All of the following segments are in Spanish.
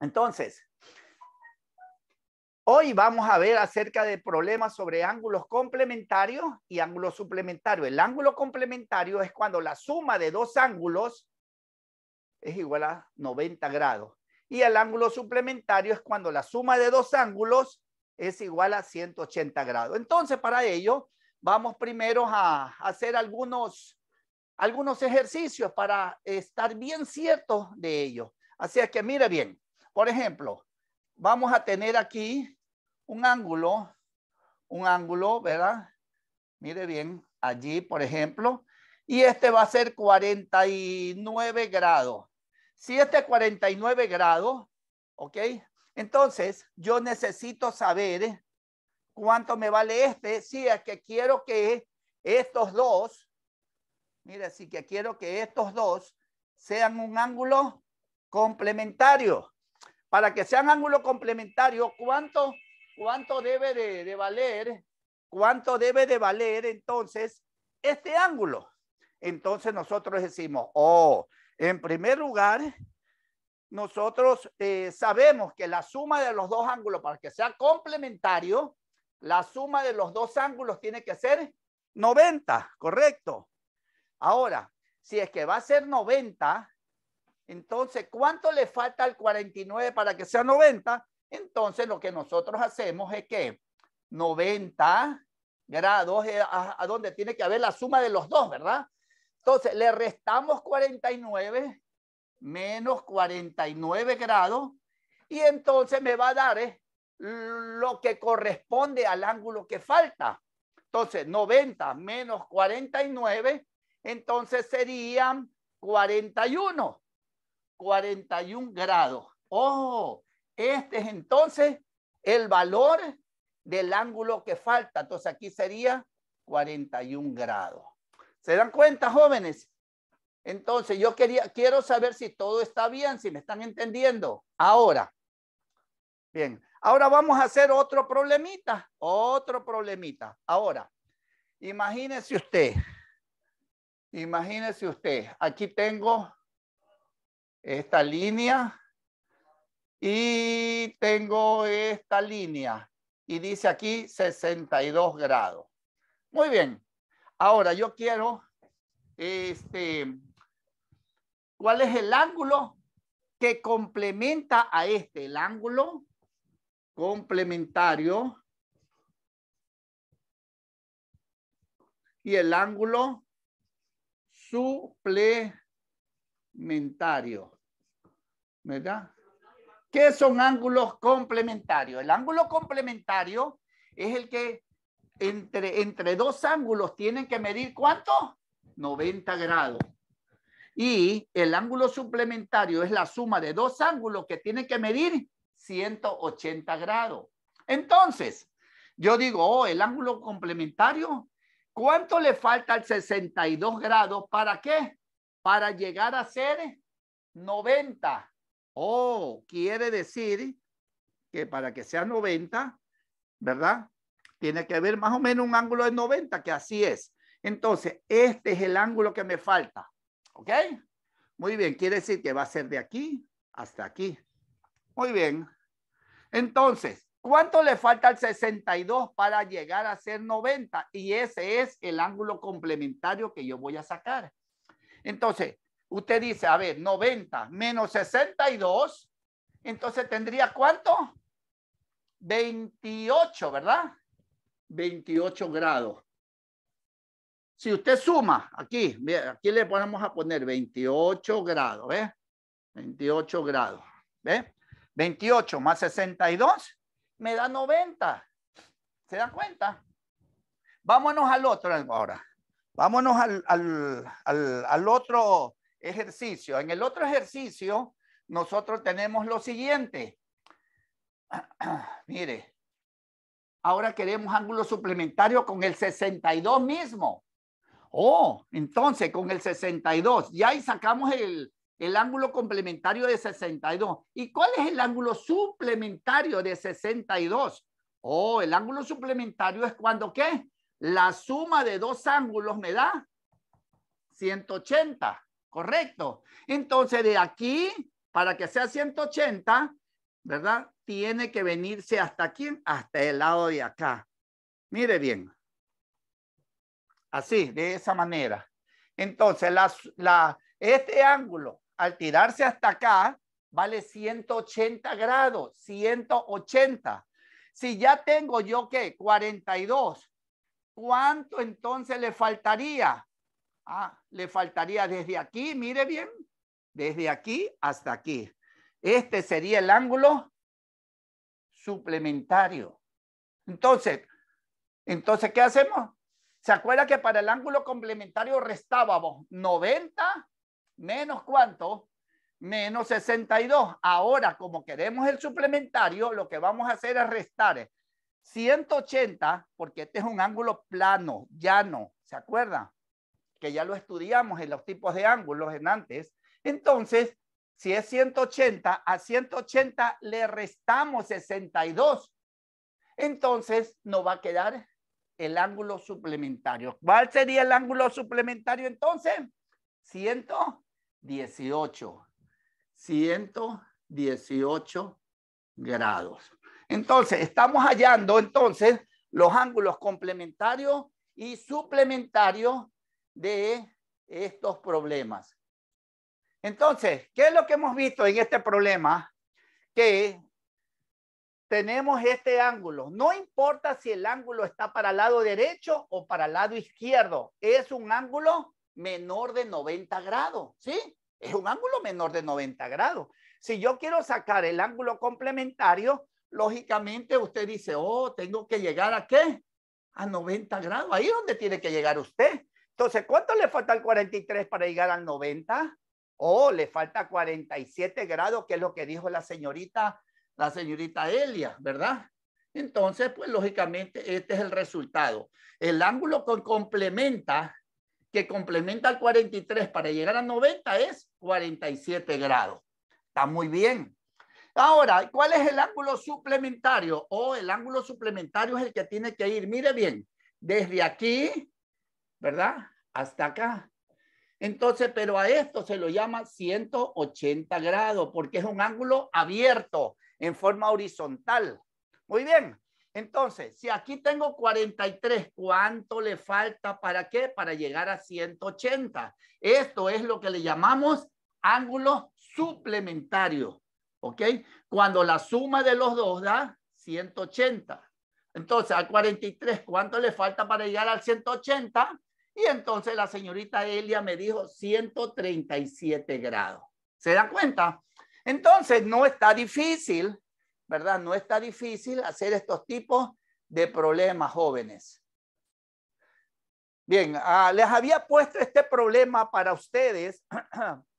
Entonces, hoy vamos a ver acerca de problemas sobre ángulos complementarios y ángulos suplementarios. El ángulo complementario es cuando la suma de dos ángulos es igual a 90 grados. Y el ángulo suplementario es cuando la suma de dos ángulos es igual a 180 grados. Entonces, para ello, vamos primero a hacer algunos, ejercicios para estar bien ciertos de ello. Así que mire bien, por ejemplo, vamos a tener aquí un ángulo, un ángulo, ¿verdad? Mire bien, allí, por ejemplo, y este va a ser 49 grados. Si este es 49 grados, ¿ok? Entonces, yo necesito saber cuánto me vale este, si es que quiero que estos dos, mire, si que quiero que estos dos sean un ángulo complementario. Para que sean ángulo complementario, ¿cuánto, cuánto debe de, valer? ¿Cuánto debe de valer entonces este ángulo? Entonces nosotros decimos, oh, en primer lugar, nosotros eh, sabemos que la suma de los dos ángulos, para que sea complementario, la suma de los dos ángulos tiene que ser 90, correcto. Ahora, si es que va a ser 90, entonces, ¿cuánto le falta al 49 para que sea 90? Entonces, lo que nosotros hacemos es que 90 grados es a, donde tiene que haber la suma de los dos, ¿verdad? Entonces, le restamos 49 menos 49 grados y entonces me va a dar eh, lo que corresponde al ángulo que falta. Entonces, 90 menos 49, entonces serían 41. 41 grados. Oh, este es entonces el valor del ángulo que falta. Entonces aquí sería 41 grados. ¿Se dan cuenta, jóvenes? Entonces yo quería, quiero saber si todo está bien, si me están entendiendo. Ahora, bien, ahora vamos a hacer otro problemita, otro problemita. Ahora, imagínese usted, imagínese usted, aquí tengo esta línea y tengo esta línea y dice aquí 62 grados. Muy bien. Ahora yo quiero, este, ¿cuál es el ángulo que complementa a este? El ángulo complementario y el ángulo suple complementario ¿Verdad? ¿Qué son ángulos complementarios? El ángulo complementario es el que entre, entre dos ángulos tienen que medir cuánto? 90 grados. Y el ángulo suplementario es la suma de dos ángulos que tienen que medir 180 grados. Entonces, yo digo, oh, el ángulo complementario, ¿cuánto le falta al 62 grados para qué? para llegar a ser 90. Oh, quiere decir que para que sea 90, ¿verdad? Tiene que haber más o menos un ángulo de 90, que así es. Entonces, este es el ángulo que me falta. ¿Ok? Muy bien, quiere decir que va a ser de aquí hasta aquí. Muy bien. Entonces, ¿cuánto le falta al 62 para llegar a ser 90? Y ese es el ángulo complementario que yo voy a sacar. Entonces, usted dice, a ver, 90 menos 62, entonces tendría cuánto? 28, ¿verdad? 28 grados. Si usted suma, aquí, aquí le ponemos a poner 28 grados, ¿ves? 28 grados, ¿ves? 28 más 62 me da 90. ¿Se dan cuenta? Vámonos al otro ahora. Vámonos al, otro ejercicio. En el otro ejercicio, nosotros tenemos lo siguiente. Mire, ahora queremos ángulo suplementario con el 62 mismo. Oh, entonces con el 62, ya ahí sacamos el, el ángulo complementario de 62. ¿Y cuál es el ángulo suplementario de 62? Oh, el ángulo suplementario es cuando qué? La suma de dos ángulos me da 180, ¿correcto? Entonces de aquí, para que sea 180, ¿verdad? Tiene que venirse hasta aquí, hasta el lado de acá. Mire bien. Así, de esa manera. Entonces, este ángulo, al tirarse hasta acá, vale 180 grados, 180. Si ya tengo yo, ¿qué? 42 ¿Cuánto entonces le faltaría? Ah, le faltaría desde aquí, mire bien, desde aquí hasta aquí. Este sería el ángulo suplementario. Entonces, entonces, ¿qué hacemos? ¿Se acuerda que para el ángulo complementario restábamos 90 menos cuánto? Menos 62. Ahora, como queremos el suplementario, lo que vamos a hacer es restar 180, porque este es un ángulo plano, llano, ¿se acuerda? Que ya lo estudiamos en los tipos de ángulos en antes. Entonces, si es 180, a 180 le restamos 62. Entonces, nos va a quedar el ángulo suplementario. ¿Cuál sería el ángulo suplementario entonces? 118. 118 grados. Entonces, estamos hallando entonces los ángulos complementarios y suplementarios de estos problemas. Entonces, ¿qué es lo que hemos visto en este problema? Que tenemos este ángulo. No importa si el ángulo está para el lado derecho o para el lado izquierdo. Es un ángulo menor de 90 grados, ¿sí? Es un ángulo menor de 90 grados. Si yo quiero sacar el ángulo complementario, lógicamente usted dice, oh, tengo que llegar a qué? A 90 grados. Ahí donde tiene que llegar usted. Entonces, ¿cuánto le falta al 43 para llegar al 90? Oh, le falta 47 grados, que es lo que dijo la señorita, la señorita Elia, ¿verdad? Entonces, pues lógicamente este es el resultado. El ángulo que complementa, que complementa al 43 para llegar a 90 es 47 grados. Está muy bien. Ahora, ¿cuál es el ángulo suplementario? O oh, el ángulo suplementario es el que tiene que ir, mire bien, desde aquí, ¿verdad? Hasta acá. Entonces, pero a esto se lo llama 180 grados porque es un ángulo abierto en forma horizontal. Muy bien. Entonces, si aquí tengo 43, ¿cuánto le falta para qué? Para llegar a 180. Esto es lo que le llamamos ángulo suplementario. ¿Ok? Cuando la suma de los dos da 180. Entonces, al 43, ¿cuánto le falta para llegar al 180? Y entonces la señorita Elia me dijo 137 grados. ¿Se dan cuenta? Entonces, no está difícil, ¿verdad? No está difícil hacer estos tipos de problemas jóvenes. Bien, ah, les había puesto este problema para ustedes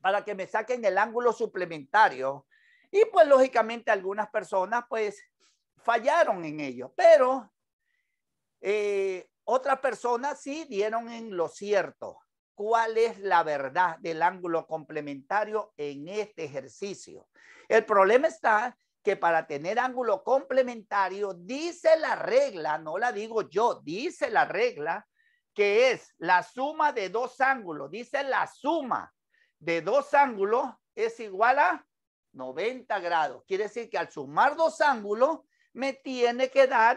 para que me saquen el ángulo suplementario. Y pues lógicamente algunas personas pues fallaron en ello, pero eh, otras personas sí dieron en lo cierto cuál es la verdad del ángulo complementario en este ejercicio. El problema está que para tener ángulo complementario, dice la regla, no la digo yo, dice la regla, que es la suma de dos ángulos, dice la suma de dos ángulos es igual a 90 grados. Quiere decir que al sumar dos ángulos me tiene que dar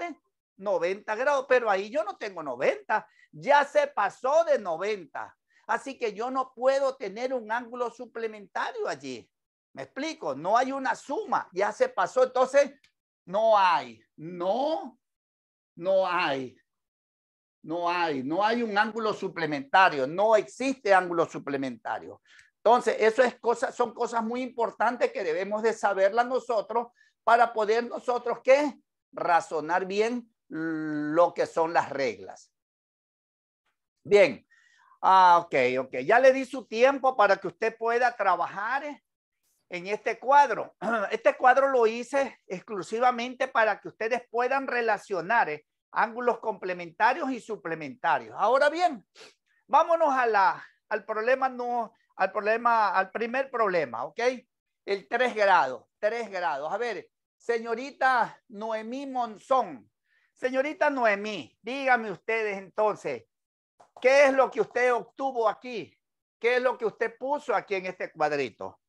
90 grados, pero ahí yo no tengo 90, ya se pasó de 90. Así que yo no puedo tener un ángulo suplementario allí. Me explico, no hay una suma, ya se pasó, entonces no hay, no, no hay, no hay, no hay un ángulo suplementario, no existe ángulo suplementario. Entonces, eso es cosas, son cosas muy importantes que debemos de saberlas nosotros para poder nosotros, ¿qué? Razonar bien lo que son las reglas. Bien. Ah, ok, ok. Ya le di su tiempo para que usted pueda trabajar en este cuadro. Este cuadro lo hice exclusivamente para que ustedes puedan relacionar eh, ángulos complementarios y suplementarios. Ahora bien, vámonos a la, al problema no, al problema, al primer problema, ¿ok? El tres grados, tres grados. A ver, señorita Noemí Monzón, señorita Noemí, dígame ustedes entonces, ¿qué es lo que usted obtuvo aquí? ¿Qué es lo que usted puso aquí en este cuadrito?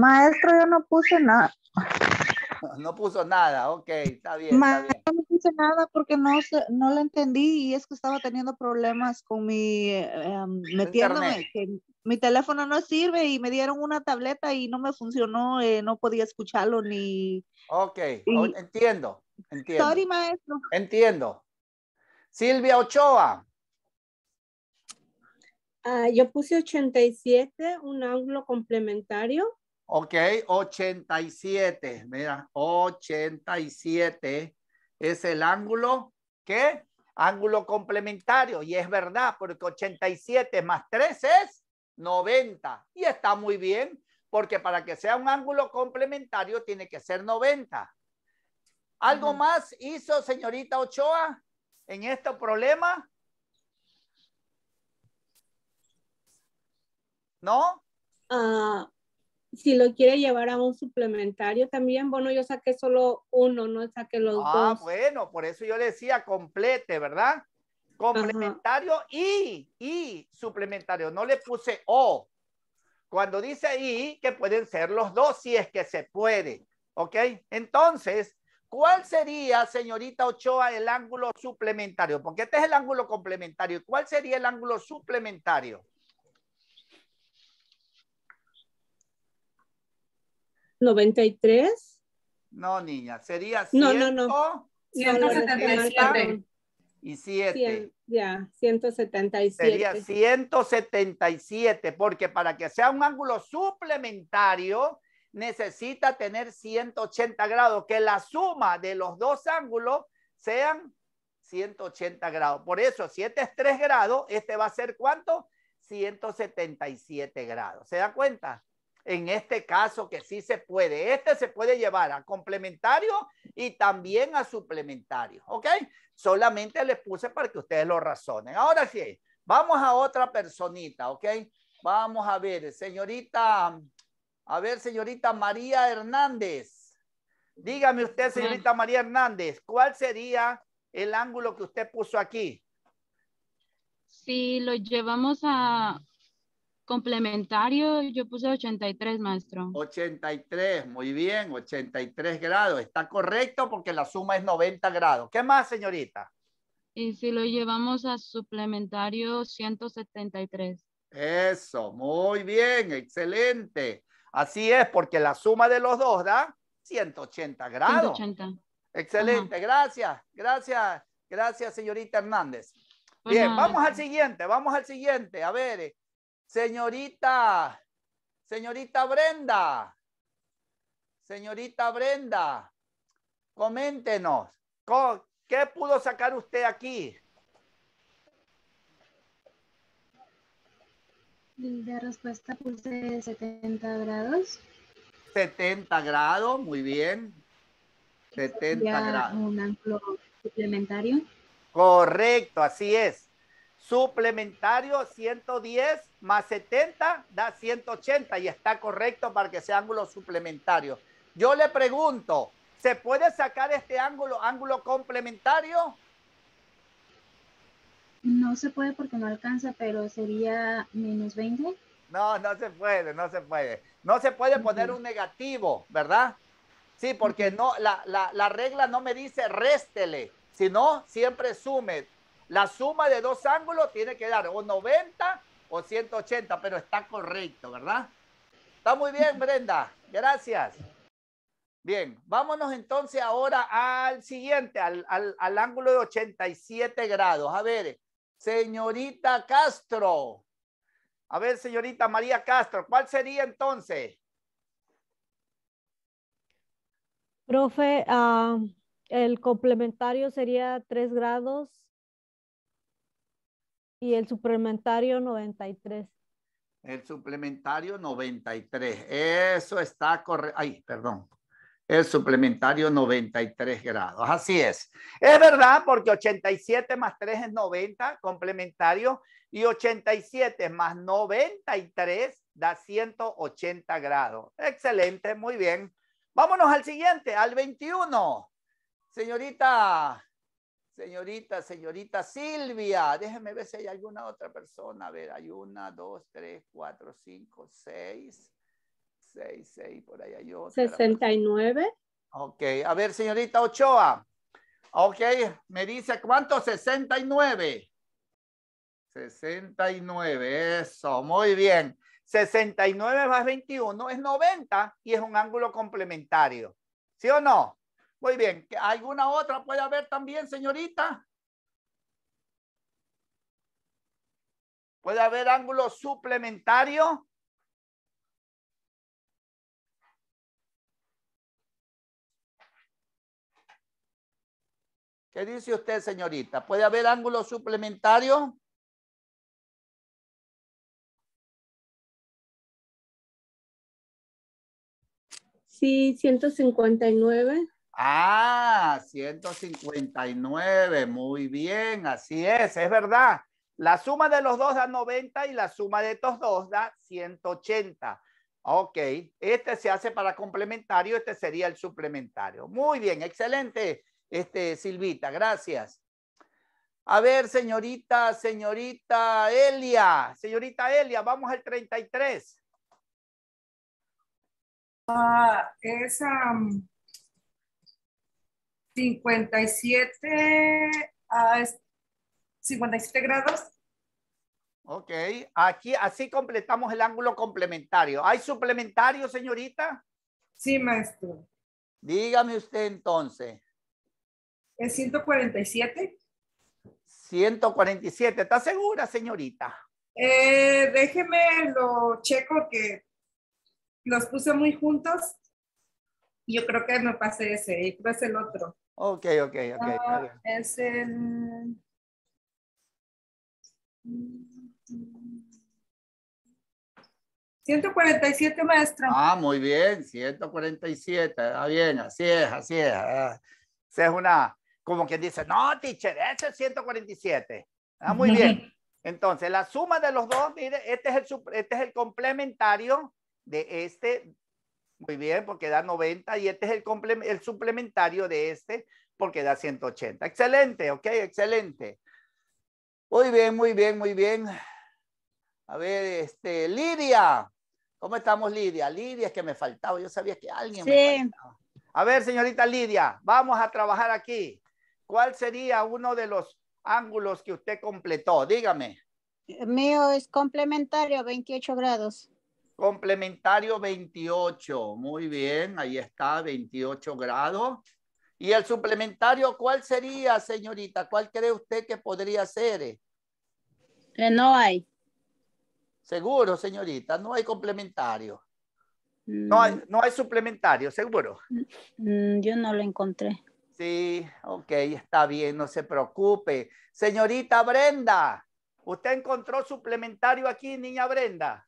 Maestro, yo no puse nada. No puso nada, ok, está bien nada porque no, no lo entendí y es que estaba teniendo problemas con mi, eh, em, metiéndome, que mi teléfono no sirve y me dieron una tableta y no me funcionó, eh, no podía escucharlo ni... Ok, entiendo, entiendo. Silvia Ochoa. Ah, yo puse 87, un ángulo complementario. Ok, 87, mira, 87 es el ángulo, ¿qué? Ángulo complementario. Y es verdad, porque 87 más 3 es 90. Y está muy bien, porque para que sea un ángulo complementario tiene que ser 90. ¿Algo más hizo señorita Ochoa en este problema? ¿No? Ah si lo quiere llevar a un suplementario también, bueno, yo saqué solo uno, no saqué los ah, dos. Ah, bueno, por eso yo le decía complete, ¿verdad? Complementario y, y suplementario. No le puse o. Cuando dice y, que pueden ser los dos si es que se puede. ¿Ok? Entonces, ¿cuál sería, señorita Ochoa, el ángulo suplementario? Porque este es el ángulo complementario. ¿Cuál sería el ángulo suplementario? 93. No, niña, sería 177. Y 7. Ya, 177. Sería 177, porque para que sea un ángulo suplementario necesita tener 180 grados, que la suma de los dos ángulos sean 180 grados. Por eso, si este es 3 grados, este va a ser ¿cuánto? 177 grados. ¿Se da cuenta? en este caso que sí se puede. Este se puede llevar a complementario y también a suplementario, ¿ok? Solamente les puse para que ustedes lo razonen. Ahora sí, vamos a otra personita, ¿ok? Vamos a ver, señorita, a ver, señorita María Hernández. Dígame usted, señorita María Hernández, ¿cuál sería el ángulo que usted puso aquí? Si lo llevamos a Complementario, yo puse 83, maestro. 83, muy bien, 83 grados. Está correcto porque la suma es 90 grados. ¿Qué más, señorita? Y si lo llevamos a suplementario, 173. Eso, muy bien, excelente. Así es, porque la suma de los dos da 180 grados. 180. Excelente, gracias, gracias, gracias, señorita Hernández. Pues bien, vamos al siguiente, vamos al siguiente. A ver, eh, Señorita, señorita Brenda, señorita Brenda, coméntenos, ¿qué pudo sacar usted aquí? La respuesta puse 70 grados. 70 grados, muy bien. 70 grados. Un ángulo suplementario. Correcto, así es suplementario 110 más 70 da 180 y está correcto para que sea ángulo suplementario. Yo le pregunto, ¿se puede sacar este ángulo, ángulo complementario? No se puede porque no alcanza, pero sería menos 20. No, no se puede, no se puede. No se puede poner un negativo, ¿verdad? Sí, porque no, la, la regla no me dice réstele, sino siempre sume la suma de dos ángulos tiene que dar o 90 o 180, pero está correcto, ¿verdad? Está muy bien, Brenda. Gracias. Bien, vámonos entonces ahora al siguiente, al, ángulo de 87 grados. A ver, señorita Castro. A ver, señorita María Castro, ¿cuál sería entonces? Profe, ah, el complementario sería 3 grados y el suplementario 93. El suplementario 93. Eso está correcto. Ay, perdón. El suplementario 93 grados. Así es. Es verdad porque 87 más 3 es 90 complementario y 87 más 93 da 180 grados. Excelente, muy bien. Vámonos al siguiente, al 21. Señorita Señorita, señorita Silvia, déjeme ver si hay alguna otra persona. A ver, hay una, dos, tres, cuatro, cinco, seis, seis, seis, por ahí hay y nueve. Ok, a ver, señorita Ochoa. Ok, me dice, ¿cuánto? 69. nueve, eso, muy bien. Sesenta y nueve más veintiuno es 90 y es un ángulo complementario. ¿Sí o no? Muy bien, ¿alguna otra puede haber también, señorita? ¿Puede haber ángulo suplementario? ¿Qué dice usted, señorita? ¿Puede haber ángulo suplementario? Sí, 159. Ah, 159, muy bien, así es, es verdad. La suma de los dos da 90 y la suma de estos dos da 180. Ok, este se hace para complementario, este sería el suplementario. Muy bien, excelente, este, Silvita, gracias. A ver, señorita, señorita Elia, señorita Elia, vamos al 33. Ah, esa... 57 a 57 grados. Ok, aquí así completamos el ángulo complementario. ¿Hay suplementario, señorita? Sí, maestro. Dígame usted entonces. ¿Es 147? 147, ¿está segura, señorita? Eh, déjeme lo checo que los puse muy juntos. Yo creo que no pasé ese, creo es el otro. Ok, ok, ok. Ah, es el... ¿147, maestro? Ah, muy bien, 147, está bien, así es, así es. Ah. Esa es una, como quien dice, no, teacher, ese es 147. Ah, muy bien. Entonces, la suma de los dos, mire, este es el, este es el complementario de este muy bien, porque da 90 y este es el, el suplementario de este porque da 180. Excelente, ok, excelente. Muy bien, muy bien, muy bien. A ver, este, Lidia. ¿Cómo estamos, Lidia? Lidia es que me faltaba. Yo sabía que alguien me faltaba. A ver, señorita Lidia, vamos a trabajar aquí. ¿Cuál sería uno de los ángulos que usted completó? Dígame. El mío es complementario, 28 grados. Complementario 28, muy bien, ahí está, 28 grados. ¿Y el suplementario cuál sería, señorita? ¿Cuál cree usted que podría ser? Eh, no hay. Seguro, señorita, no hay complementario. Mm. No hay, no hay suplementario, seguro. Mm, yo no lo encontré. Sí, ok, está bien, no se preocupe. Señorita Brenda, ¿usted encontró suplementario aquí, niña Brenda?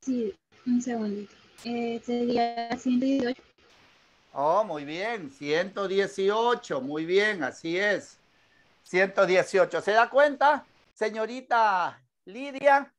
Sí, un segundito. sería este 118. Oh, muy bien, 118, muy bien, así es. 118. ¿Se da cuenta, señorita Lidia,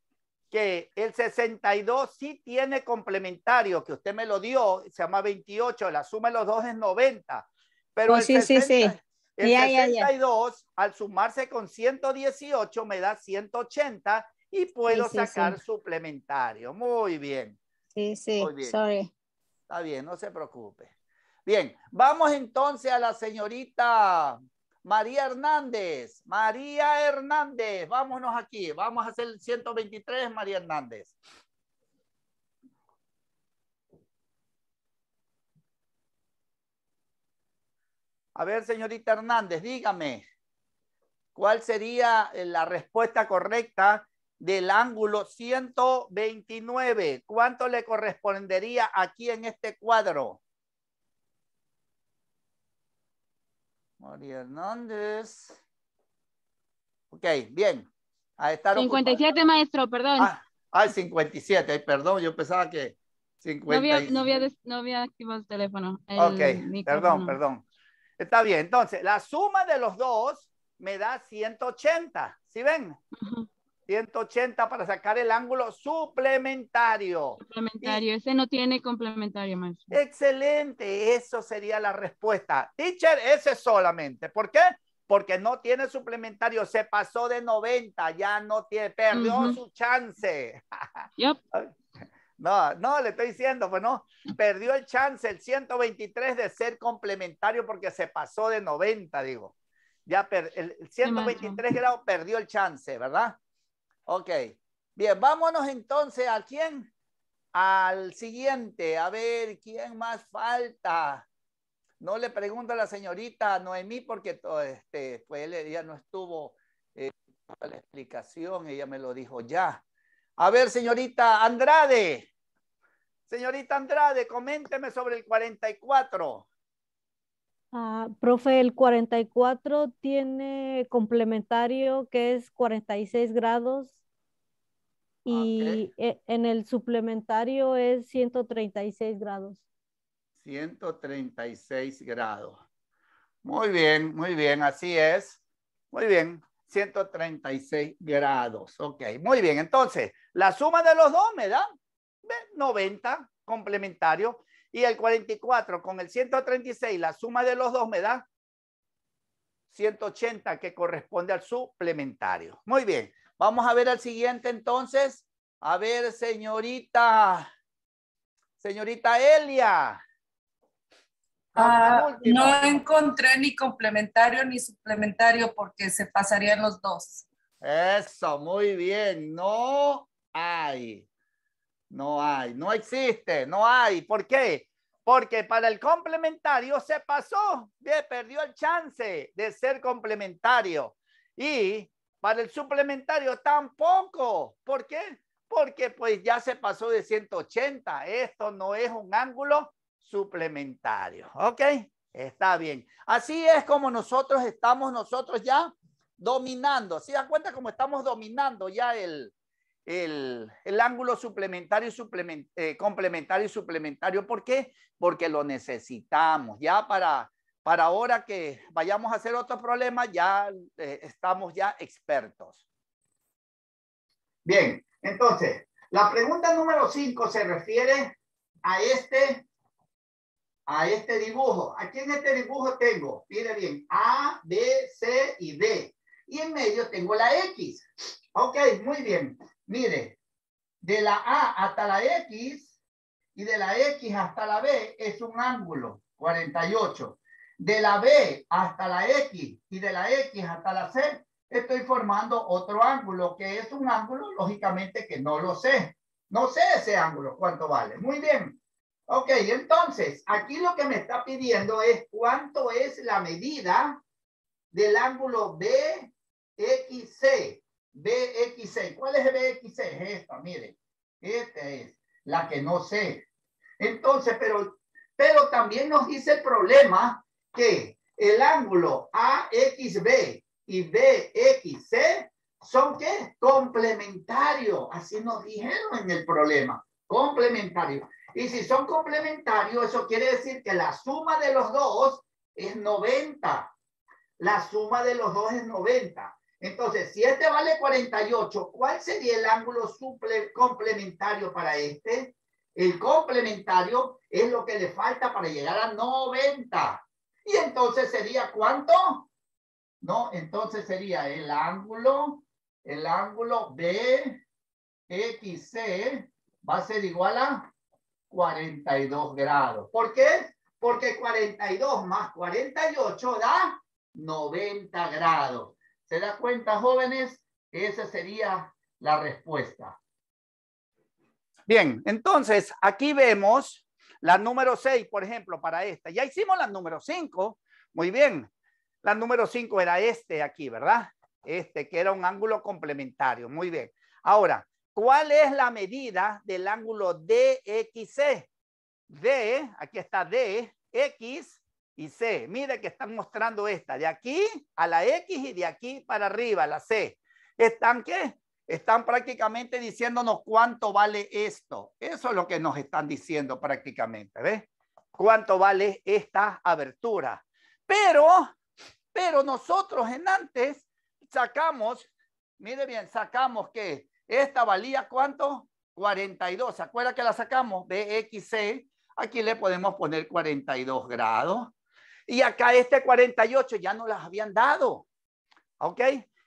que el 62 sí tiene complementario, que usted me lo dio, se llama 28, la suma de los dos es 90. Pero oh, el sí, sí, sí. El 62, al sumarse con 118, me da 180 y puedo sacar suplementario. Muy bien. Sí, sí, sorry. Está bien, no se preocupe. Bien, vamos entonces a la señorita María Hernández. María Hernández, vámonos aquí. Vamos a hacer el 123, María Hernández. A ver, señorita Hernández, dígame, ¿cuál sería eh, la respuesta correcta del ángulo 129. ¿Cuánto le correspondería aquí en este cuadro? María Hernández. Ok, bien. A estar 57, maestro, perdón. Ah, ah, 57, perdón, yo pensaba que No había, no había, activado el teléfono. ok, perdón, perdón. Está bien, entonces, la suma de los dos me da 180, ¿sí ven? 180 para sacar el ángulo suplementario. Suplementario, ese no tiene complementario, más. Excelente, eso sería la respuesta. Teacher, ese solamente. ¿Por qué? Porque no tiene suplementario, se pasó de 90, ya no tiene, perdió su chance. yep. No, no, le estoy diciendo, pues no, perdió el chance el 123 de ser complementario porque se pasó de 90, digo. Ya el 123 grado perdió el chance, ¿verdad? Ok. Bien, vámonos entonces a quién. Al siguiente. A ver, ¿quién más falta? No le pregunto a la señorita Noemí porque este, pues ella no estuvo eh, la explicación, ella me lo dijo ya. A ver, señorita Andrade. Señorita Andrade, coménteme sobre el 44. Ah, profe, el 44 tiene complementario que es 46 grados y e, en el suplementario es 136 grados. 136 grados. Muy bien, muy bien, así es. Muy bien, 136 grados. Ok, muy bien. Entonces, la suma de los dos me da 90 complementario y el 44 con el 136, la suma de los dos me da 180 que corresponde al suplementario. Muy bien. Vamos a ver al siguiente entonces. A ver, señorita, señorita Elia. Ah, ah no encontré ni complementario ni suplementario porque se pasarían los dos. Eso, muy bien. No hay. No hay. No existe. No hay. ¿Por qué? Porque para el complementario se pasó. perdió el chance de ser complementario. Y para el suplementario tampoco. ¿Por qué? Porque pues ya se pasó de 180. Esto no es un ángulo suplementario. ¿Ok? Está bien. Así es como nosotros estamos nosotros ya dominando. ¿Se dan cuenta cómo estamos dominando ya el, el, el ángulo suplementario, eh, complementario y suplementario? ¿Por qué? Porque lo necesitamos ya para para ahora que vayamos a hacer otro problema, ya eh, estamos ya expertos. Bien, entonces, la pregunta número 5 se refiere a este, a este dibujo. Aquí en este dibujo tengo, mire bien, A, B, C y D. Y en medio tengo la X. Ok, muy bien. Mire, de la A hasta la X y de la X hasta la B es un ángulo, 48 de la B hasta la X y de la X hasta la C, estoy formando otro ángulo, que es un ángulo, lógicamente, que no lo sé. No sé ese ángulo, cuánto vale. Muy bien. Ok, entonces, aquí lo que me está pidiendo es cuánto es la medida del ángulo BXC. BXC. ¿Cuál es BXC? Es esta, miren. Esta es la que no sé. Entonces, pero, pero también nos dice el problema que el ángulo AXB y BXC son qué? Complementarios. Así nos dijeron en el problema. Complementarios. Y si son complementarios, eso quiere decir que la suma de los dos es 90. La suma de los dos es 90. Entonces, si este vale 48, ¿cuál sería el ángulo suple complementario para este? El complementario es lo que le falta para llegar a 90. Y entonces sería cuánto? ¿No? Entonces sería el ángulo, el ángulo BXC va a ser igual a 42 grados. ¿Por qué? Porque 42 más 48 da 90 grados. ¿Se da cuenta, jóvenes? Esa sería la respuesta. Bien, entonces aquí vemos la número 6, por ejemplo, para esta. Ya hicimos la número 5. Muy bien. La número 5 era este aquí, ¿verdad? Este, que era un ángulo complementario. Muy bien. Ahora, ¿cuál es la medida del ángulo DXC? D, aquí está D, X y C. mire que están mostrando esta, de aquí a la X y de aquí para arriba, la C. ¿Están qué? Están prácticamente diciéndonos cuánto vale esto. Eso es lo que nos están diciendo prácticamente, ¿ves? Cuánto vale esta abertura. Pero, pero nosotros en antes sacamos, mire bien, sacamos que esta valía cuánto? 42. ¿Se acuerda que la sacamos? xc Aquí le podemos poner 42 grados. Y acá este 48 ya no las habían dado. ¿Ok?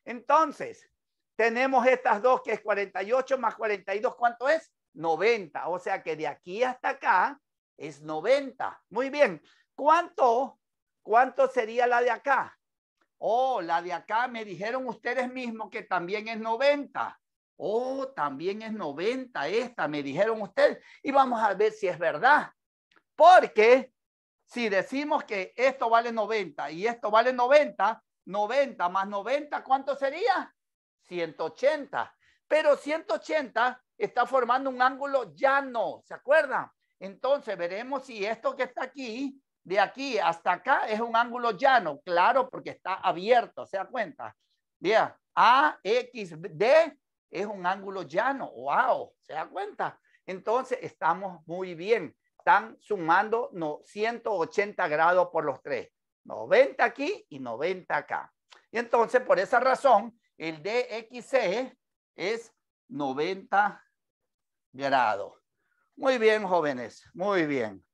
Entonces, tenemos estas dos, que es 48 más 42, ¿cuánto es? 90. O sea que de aquí hasta acá es 90. Muy bien. ¿Cuánto, cuánto sería la de acá? Oh, la de acá me dijeron ustedes mismos que también es 90. Oh, también es 90 esta, me dijeron ustedes. Y vamos a ver si es verdad. Porque si decimos que esto vale 90 y esto vale 90, 90 más 90, ¿cuánto sería? 180. Pero 180 está formando un ángulo llano, ¿se acuerdan? Entonces veremos si esto que está aquí, de aquí hasta acá, es un ángulo llano, claro, porque está abierto, ¿se da cuenta? X AXD es un ángulo llano, wow, ¿se da cuenta? Entonces estamos muy bien, están sumando no, 180 grados por los tres, 90 aquí y 90 acá. Y entonces por esa razón el DXC es 90 grados. Muy bien, jóvenes, muy bien.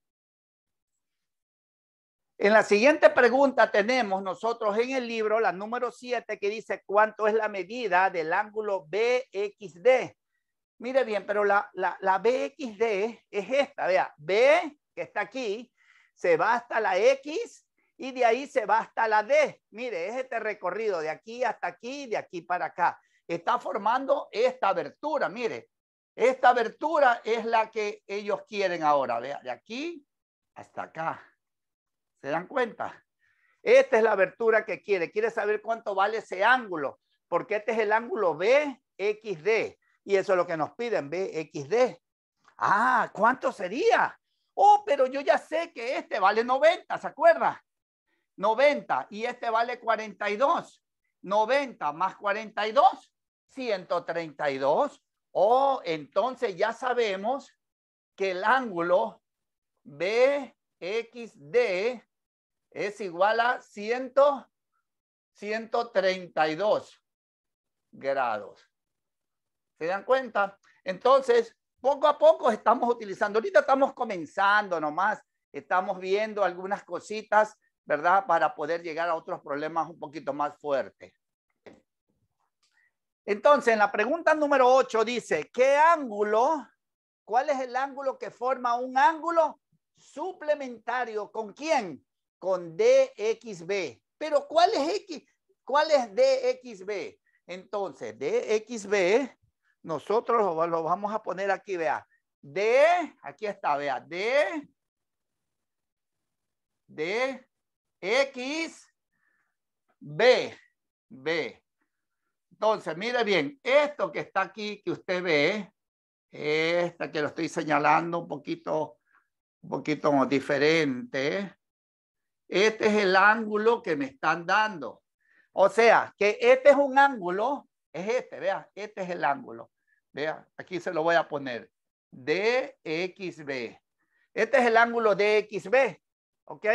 En la siguiente pregunta tenemos nosotros en el libro la número 7 que dice cuánto es la medida del ángulo BXD. Mire bien, pero la, la, BXD es esta, vea, B que está aquí, se va hasta la X y de ahí se va hasta la D. Mire, es este recorrido de aquí hasta aquí, de aquí para acá. Está formando esta abertura, mire. Esta abertura es la que ellos quieren ahora, vea, de aquí hasta acá. ¿Se dan cuenta? Esta es la abertura que quiere. Quiere saber cuánto vale ese ángulo, porque este es el ángulo BXD. Y eso es lo que nos piden, BXD. Ah, ¿cuánto sería? Oh, pero yo ya sé que este vale 90, ¿se acuerda? 90 y este vale 42. 90 más 42, 132. O entonces ya sabemos que el ángulo BXD es igual a 100, 132 grados. ¿Se dan cuenta? Entonces, poco a poco estamos utilizando. Ahorita estamos comenzando nomás. Estamos viendo algunas cositas ¿verdad? Para poder llegar a otros problemas un poquito más fuertes. Entonces, en la pregunta número 8 dice, ¿qué ángulo? ¿Cuál es el ángulo que forma un ángulo suplementario? ¿Con quién? Con DXB. Pero ¿cuál es X? ¿Cuál es DXB? Entonces, DXB, nosotros lo, lo vamos a poner aquí, vea. D, aquí está, vea, D, D, X, B, B. Entonces, mire bien, esto que está aquí, que usted ve, esta que lo estoy señalando un poquito, un poquito diferente, este es el ángulo que me están dando. O sea, que este es un ángulo, es este, vea, este es el ángulo. Vea, aquí se lo voy a poner. DXB. Este es el ángulo de ¿ok?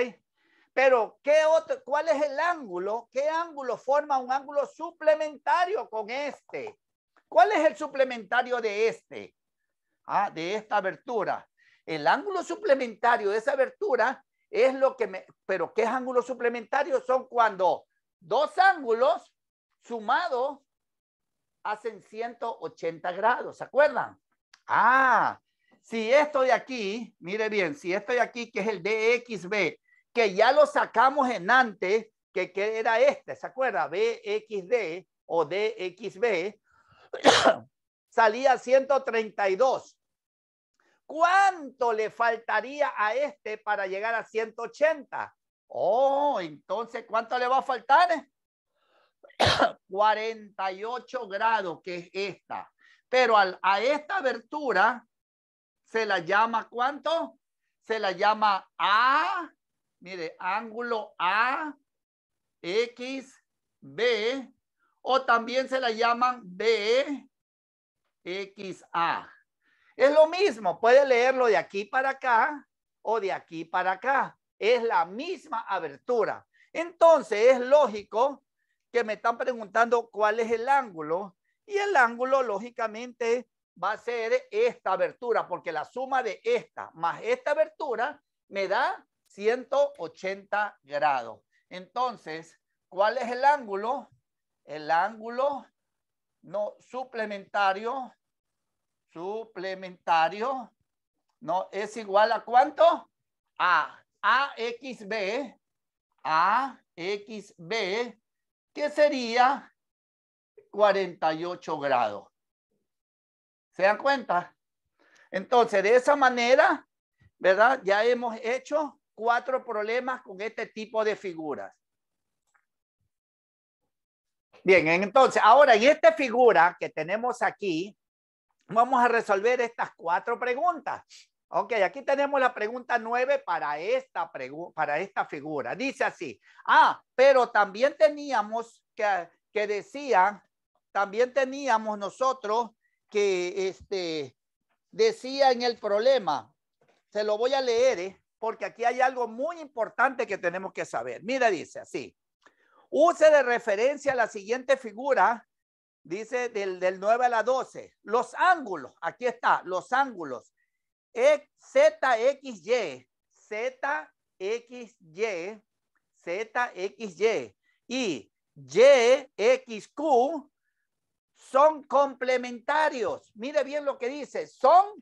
Pero ¿qué otro, ¿cuál es el ángulo? ¿Qué ángulo forma un ángulo suplementario con este? ¿Cuál es el suplementario de este? Ah, de esta abertura. El ángulo suplementario de esa abertura es lo que me... Pero ¿qué ángulo suplementario? son cuando dos ángulos sumados hacen 180 grados? ¿Se acuerdan? Ah, si esto de aquí, mire bien, si esto de aquí, que es el DXB, que ya lo sacamos en antes, que, era este, ¿se acuerda? BXD o DXB, salía 132. ¿Cuánto le faltaría a este para llegar a 180? Oh, entonces, ¿cuánto le va a faltar? 48 grados, que es esta. Pero a esta abertura se la llama, ¿cuánto? Se la llama A mire, ángulo A, X, B, o también se la llaman B, X, A. Es lo mismo, puede leerlo de aquí para acá o de aquí para acá. Es la misma abertura. Entonces es lógico que me están preguntando cuál es el ángulo y el ángulo lógicamente va a ser esta abertura porque la suma de esta más esta abertura me da 180 grados. Entonces, ¿cuál es el ángulo? El ángulo no suplementario, suplementario, no es igual a cuánto? A AXB, AXB, que sería 48 grados. ¿Se dan cuenta? Entonces, de esa manera, ¿verdad? Ya hemos hecho cuatro problemas con este tipo de figuras. Bien, entonces, ahora en esta figura que tenemos aquí, vamos a resolver estas cuatro preguntas. Ok, aquí tenemos la pregunta nueve para esta, para esta figura. Dice así, ah, pero también teníamos que, que decía también teníamos nosotros que este, decía en el problema, se lo voy a leer, ¿eh? porque aquí hay algo muy importante que tenemos que saber. Mira, dice así. Use de referencia la siguiente figura, dice del, 9 a la 12. Los ángulos, aquí está, los ángulos. ZXY, e, ZXY, ZXY y YXQ son complementarios. Mire bien lo que dice, son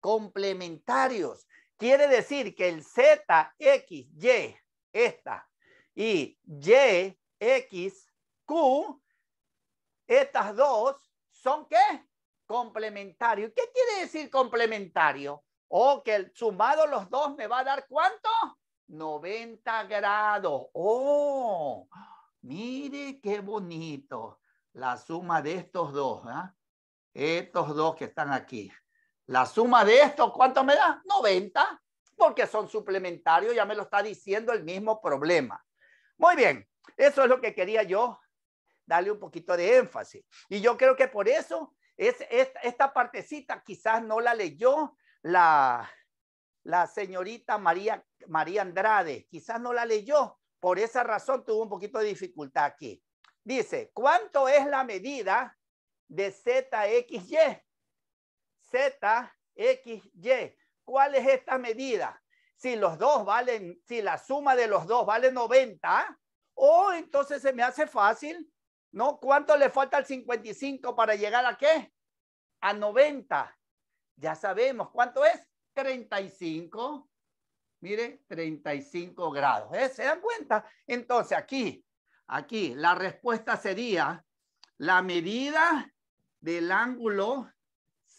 complementarios. Quiere decir que el Z, X, Y, esta, y Y, X, Q, estas dos son qué? Complementario. ¿Qué quiere decir complementario? O oh, que el sumado los dos me va a dar cuánto? 90 grados. Oh, mire qué bonito la suma de estos dos, ¿ah? estos dos que están aquí. La suma de esto, ¿cuánto me da? 90, porque son suplementarios, ya me lo está diciendo el mismo problema. Muy bien, eso es lo que quería yo darle un poquito de énfasis. Y yo creo que por eso es, esta, partecita quizás no la leyó la, la señorita María, María Andrade, quizás no la leyó, por esa razón tuvo un poquito de dificultad aquí. Dice, ¿cuánto es la medida de ZXY? Z, X, Y. ¿Cuál es esta medida? Si los dos valen, si la suma de los dos vale 90, o oh, entonces se me hace fácil, ¿no? ¿Cuánto le falta al 55 para llegar a qué? A 90. Ya sabemos, ¿cuánto es? 35. Mire, 35 grados. ¿eh? ¿Se dan cuenta? Entonces aquí, aquí, la respuesta sería la medida del ángulo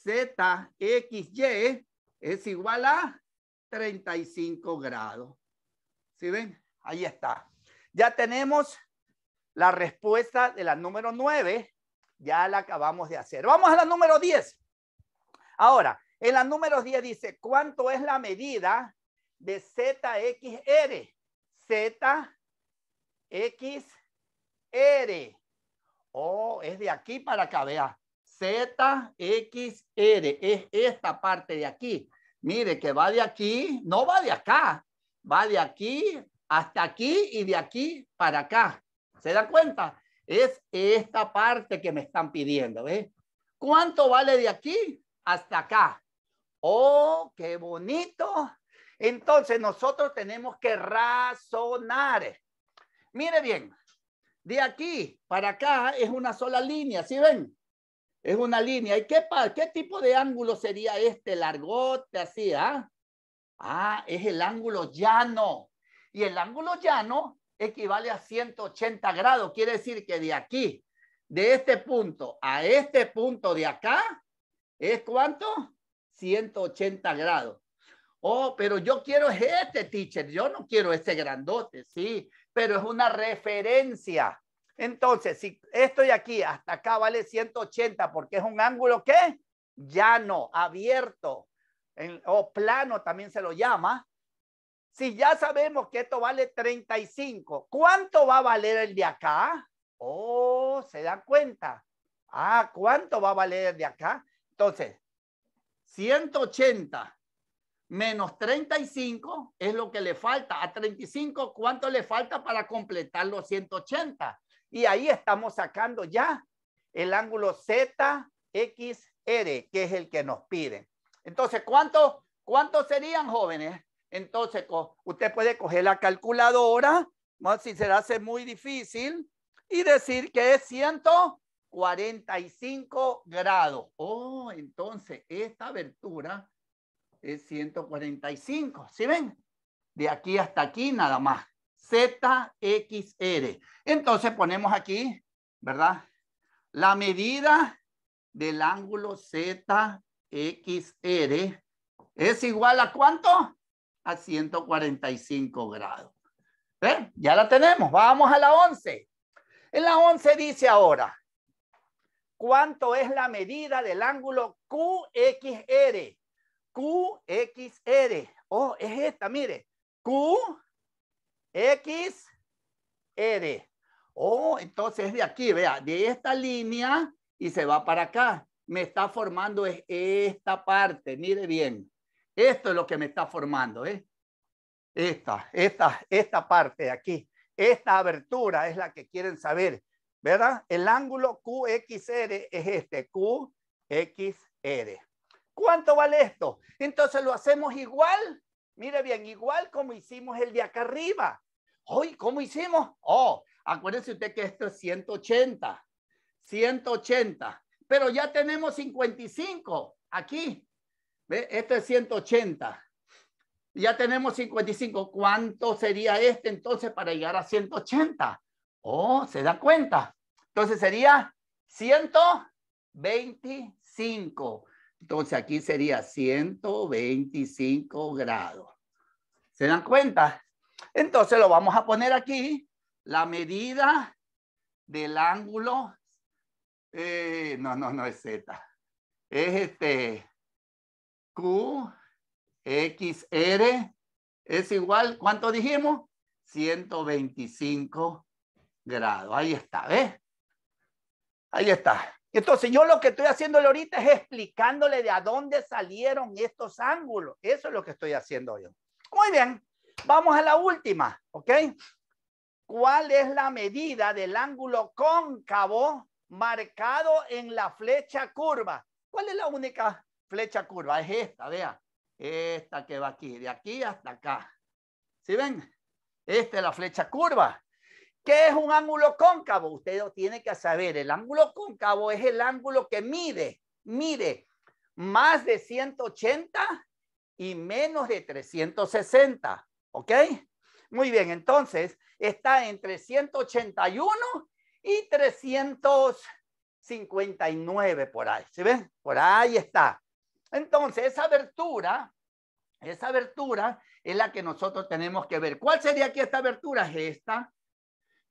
ZXY es igual a 35 grados. ¿Sí ven? Ahí está. Ya tenemos la respuesta de la número 9. Ya la acabamos de hacer. Vamos a la número 10. Ahora, en la número 10 dice, ¿cuánto es la medida de ZXR? ZXR. Oh, es de aquí para acá, vea. ZXR. Es esta parte de aquí. Mire que va de aquí, no va de acá, va de aquí hasta aquí y de aquí para acá. ¿Se da cuenta? Es esta parte que me están pidiendo. ¿eh? ¿Cuánto vale de aquí hasta acá? ¡Oh, qué bonito! Entonces nosotros tenemos que razonar. Mire bien, de aquí para acá es una sola línea, ¿sí ven? Es una línea. ¿Y qué, tipo de ángulo sería este largote así? ¿ah? ah, es el ángulo llano. Y el ángulo llano equivale a 180 grados. Quiere decir que de aquí, de este punto a este punto de acá, ¿es cuánto? 180 grados. Oh, pero yo quiero este teacher, yo no quiero ese grandote, sí, pero es una referencia. Entonces, si esto de aquí hasta acá vale 180 porque es un ángulo que llano, abierto o plano también se lo llama. Si ya sabemos que esto vale 35, ¿cuánto va a valer el de acá? Oh, se dan cuenta. Ah, ¿cuánto va a valer el de acá? Entonces, 180 menos 35 es lo que le falta. A 35, ¿cuánto le falta para completar los 180? Y ahí estamos sacando ya el ángulo ZXR, que es el que nos piden. Entonces, ¿cuántos serían jóvenes? Entonces, usted puede coger la calculadora, si se le hace muy difícil, y decir que es 145 grados. Oh, entonces esta abertura es 145. ¿Sí ven? De aquí hasta aquí nada más. ZXR. Entonces ponemos aquí, ¿verdad? La medida del ángulo ZXR es igual a cuánto? A 145 grados. ¿Eh? Ya la tenemos. Vamos a la 11. En la 11 dice ahora, ¿cuánto es la medida del ángulo QXR? QXR. Oh, es esta, mire. Q X, R. E, oh, entonces de aquí, vea, de esta línea y se va para acá. Me está formando esta parte, mire bien. Esto es lo que me está formando, ¿eh? Esta, esta, esta parte de aquí. Esta abertura es la que quieren saber, ¿verdad? El ángulo QXR e es este, QXR. E ¿Cuánto vale esto? Entonces lo hacemos igual Mira bien, igual como hicimos el de acá arriba. Hoy, ¿cómo hicimos? Oh, acuérdense usted que esto es 180. 180. Pero ya tenemos 55 aquí. ¿Ve? este es 180. Ya tenemos 55. ¿Cuánto sería este entonces para llegar a 180? Oh, ¿se da cuenta? Entonces sería 125. Entonces aquí sería 125 grados. ¿Se dan cuenta? Entonces lo vamos a poner aquí, la medida del ángulo, eh, no, no, no es Z, es este qxr es igual, ¿cuánto dijimos? 125 grados, ahí está, ¿ves? Ahí está. Entonces yo lo que estoy haciéndole ahorita es explicándole de a dónde salieron estos ángulos. Eso es lo que estoy haciendo yo. Muy bien, vamos a la última, ¿ok? ¿Cuál es la medida del ángulo cóncavo marcado en la flecha curva? ¿Cuál es la única flecha curva? Es esta, vea. Esta que va aquí, de aquí hasta acá. ¿Sí ven? Esta es la flecha curva. ¿Qué es un ángulo cóncavo? Usted lo tiene que saber. El ángulo cóncavo es el ángulo que mide, mide más de 180 y menos de 360. ¿Ok? Muy bien, entonces está entre 181 y 359 por ahí. ¿Se ven? Por ahí está. Entonces, esa abertura, esa abertura es la que nosotros tenemos que ver. ¿Cuál sería aquí esta abertura? Es esta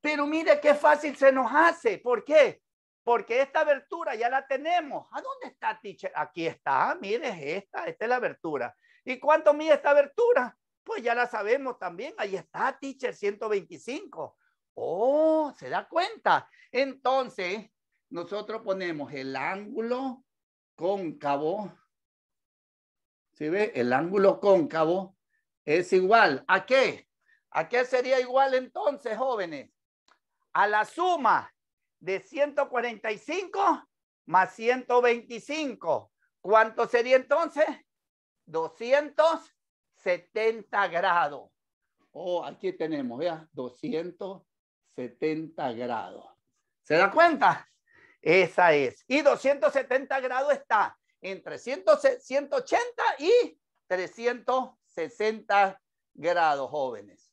pero mire qué fácil se nos hace. ¿Por qué? Porque esta abertura ya la tenemos. ¿A dónde está, teacher? Aquí está, ah, mire, esta, esta es la abertura. ¿Y cuánto mide esta abertura? Pues ya la sabemos también. Ahí está, teacher, 125. Oh, ¿se da cuenta? Entonces, nosotros ponemos el ángulo cóncavo. ¿Se ve? El ángulo cóncavo es igual. ¿A qué? ¿A qué sería igual entonces, jóvenes? a la suma de 145 más 125. ¿Cuánto sería entonces? 270 grados. Oh, aquí tenemos, vea, 270 grados. ¿Se da cuenta? Esa es. Y 270 grados está entre 180 y 360 grados, jóvenes.